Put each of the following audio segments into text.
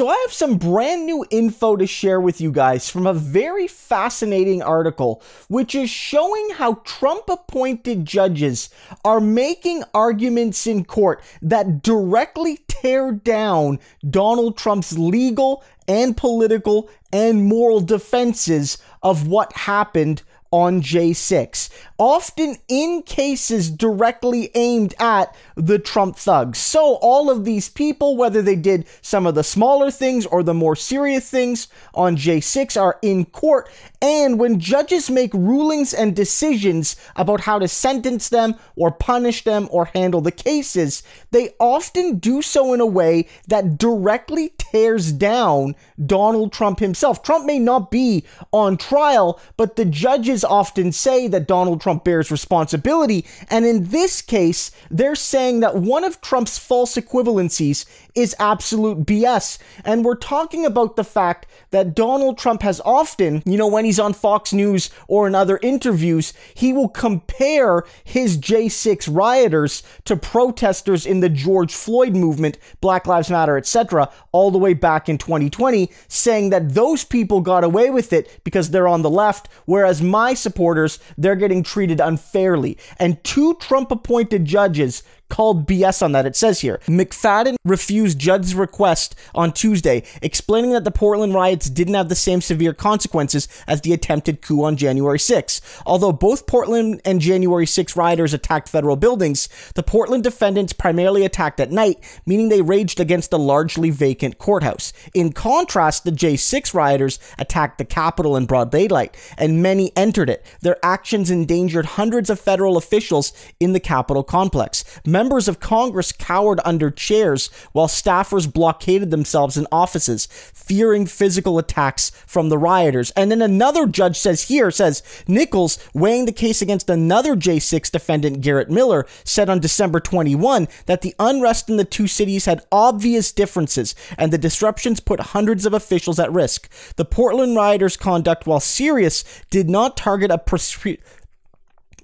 So, I have some brand new info to share with you guys from a very fascinating article, which is showing how Trump appointed judges are making arguments in court that directly tear down Donald Trump's legal and political and moral defenses of what happened on J6, often in cases directly aimed at the Trump thugs. So, all of these people, whether they did some of the smaller things or the more serious things on J6, are in court. And when judges make rulings and decisions about how to sentence them or punish them or handle the cases, they often do so in a way that directly tears down Donald Trump himself. Trump may not be on trial, but the judges often say that Donald Trump bears responsibility, and in this case, they're saying that one of Trump's false equivalencies is absolute BS. And we're talking about the fact that Donald Trump has often, you know, when he's on Fox News or in other interviews, he will compare his J6 rioters to protesters in the George Floyd movement, Black Lives Matter, etc., all the way back in 2020, saying that those people got away with it because they're on the left, whereas my my supporters, they're getting treated unfairly. And two Trump appointed judges called BS on that. It says here McFadden refused judge's request on Tuesday, explaining that the Portland riots didn't have the same severe consequences as the attempted coup on January 6. Although both Portland and January 6 rioters attacked federal buildings, the Portland defendants primarily attacked at night, meaning they raged against a largely vacant courthouse. In contrast, the J6 rioters attacked the Capitol in broad daylight, and many entered entered it. Their actions endangered hundreds of federal officials in the Capitol complex. Members of Congress cowered under chairs while staffers blockaded themselves in offices, fearing physical attacks from the rioters. And then another judge says here says Nichols, weighing the case against another J6 defendant Garrett Miller, said on December 21 that the unrest in the two cities had obvious differences and the disruptions put hundreds of officials at risk. The Portland rioters' conduct, while serious, did not target target a prescri-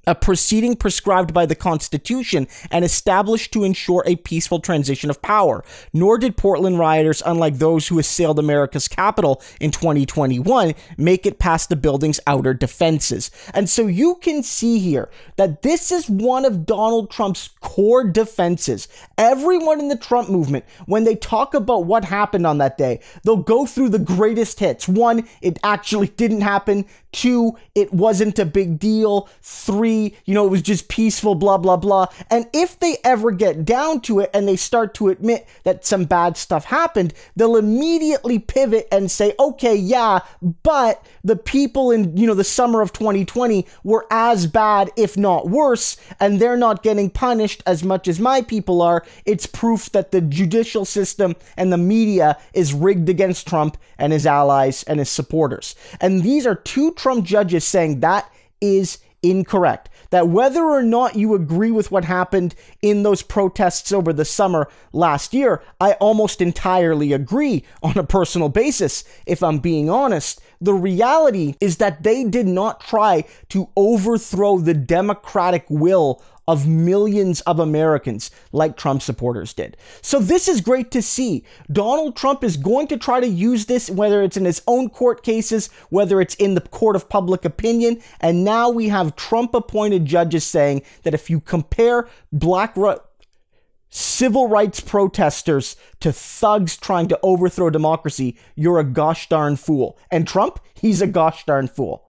a proceeding prescribed by the Constitution and established to ensure a peaceful transition of power. Nor did Portland rioters, unlike those who assailed America's capital in 2021, make it past the building's outer defenses. And so you can see here that this is one of Donald Trump's core defenses. Everyone in the Trump movement, when they talk about what happened on that day, they'll go through the greatest hits. One, it actually didn't happen. Two, it wasn't a big deal. Three, you know, it was just peaceful, blah, blah, blah. And if they ever get down to it and they start to admit that some bad stuff happened, they'll immediately pivot and say, okay, yeah, but the people in, you know, the summer of 2020 were as bad, if not worse, and they're not getting punished as much as my people are. It's proof that the judicial system and the media is rigged against Trump and his allies and his supporters. And these are two Trump judges saying that is incorrect. That whether or not you agree with what happened in those protests over the summer last year, I almost entirely agree on a personal basis, if I'm being honest. The reality is that they did not try to overthrow the democratic will of millions of Americans like Trump supporters did. So this is great to see. Donald Trump is going to try to use this, whether it's in his own court cases, whether it's in the court of public opinion. And now we have have Trump appointed judges saying that if you compare black ru- civil rights protesters to thugs trying to overthrow democracy, you're a gosh darn fool. And Trump, he's a gosh darn fool.